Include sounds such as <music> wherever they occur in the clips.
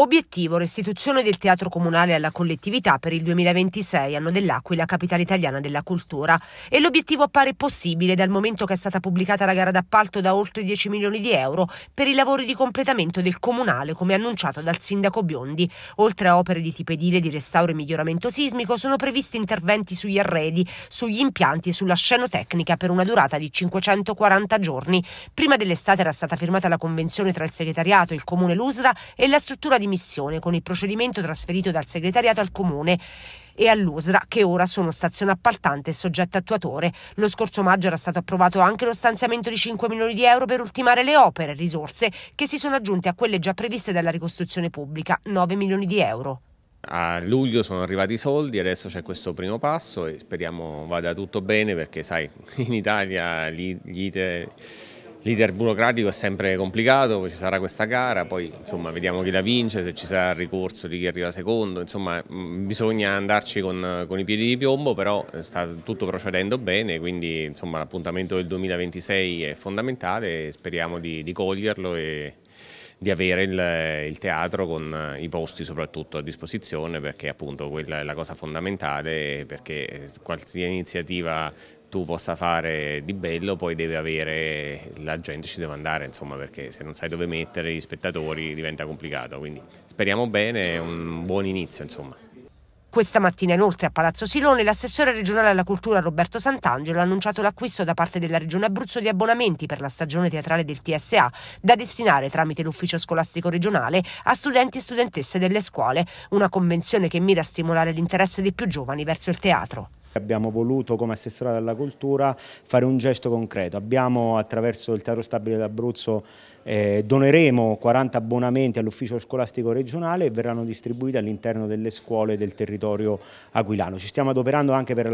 Obiettivo restituzione del teatro comunale alla collettività per il 2026, anno dell'Aquila, capitale italiana della cultura. E l'obiettivo appare possibile dal momento che è stata pubblicata la gara d'appalto da oltre 10 milioni di euro per i lavori di completamento del comunale, come annunciato dal sindaco Biondi. Oltre a opere di tipo edile, di restauro e miglioramento sismico, sono previsti interventi sugli arredi, sugli impianti e sulla scenotecnica per una durata di 540 giorni. Prima dell'estate era stata firmata la convenzione tra il segretariato, il comune Lusra e la struttura di dimissione con il procedimento trasferito dal segretariato al comune e all'USRA, che ora sono stazione appaltante e soggetto attuatore. Lo scorso maggio era stato approvato anche lo stanziamento di 5 milioni di euro per ultimare le opere, risorse che si sono aggiunte a quelle già previste dalla ricostruzione pubblica, 9 milioni di euro. A luglio sono arrivati i soldi, adesso c'è questo primo passo e speriamo vada tutto bene perché sai, <laughs> in Italia gli, gli L'iter burocratico è sempre complicato, ci sarà questa gara, poi insomma, vediamo chi la vince, se ci sarà il ricorso di chi arriva secondo, insomma mm, bisogna andarci con, con i piedi di piombo, però sta tutto procedendo bene, quindi l'appuntamento del 2026 è fondamentale, e speriamo di, di coglierlo e di avere il, il, teatro con i posti soprattutto a disposizione perché appunto quella è la cosa fondamentale perché qualsiasi iniziativa tu possa fare di bello, poi deve avere, la gente ci deve andare, insomma, perché se non sai dove mettere gli spettatori diventa complicato. Quindi speriamo bene, è un buon inizio, insomma. Questa mattina inoltre a Palazzo Silone l'assessore regionale alla cultura Roberto Sant'Angelo ha annunciato l'acquisto da parte della Regione Abruzzo di abbonamenti per la stagione teatrale del TSA da destinare tramite l'ufficio scolastico regionale a studenti e studentesse delle scuole, una convenzione che mira a stimolare l'interesse dei più giovani verso il teatro. Abbiamo voluto come assessorato alla cultura fare un gesto concreto, abbiamo attraverso il Teatro Stabile d'Abruzzo eh, doneremo 40 abbonamenti all'ufficio scolastico regionale e verranno distribuiti all'interno delle scuole del territorio aquilano. Ci stiamo adoperando anche per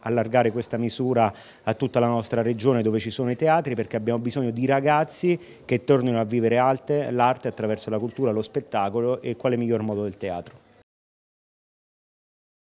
allargare questa misura a tutta la nostra regione dove ci sono i teatri perché abbiamo bisogno di ragazzi che tornino a vivere l'arte attraverso la cultura, lo spettacolo e quale miglior modo del teatro.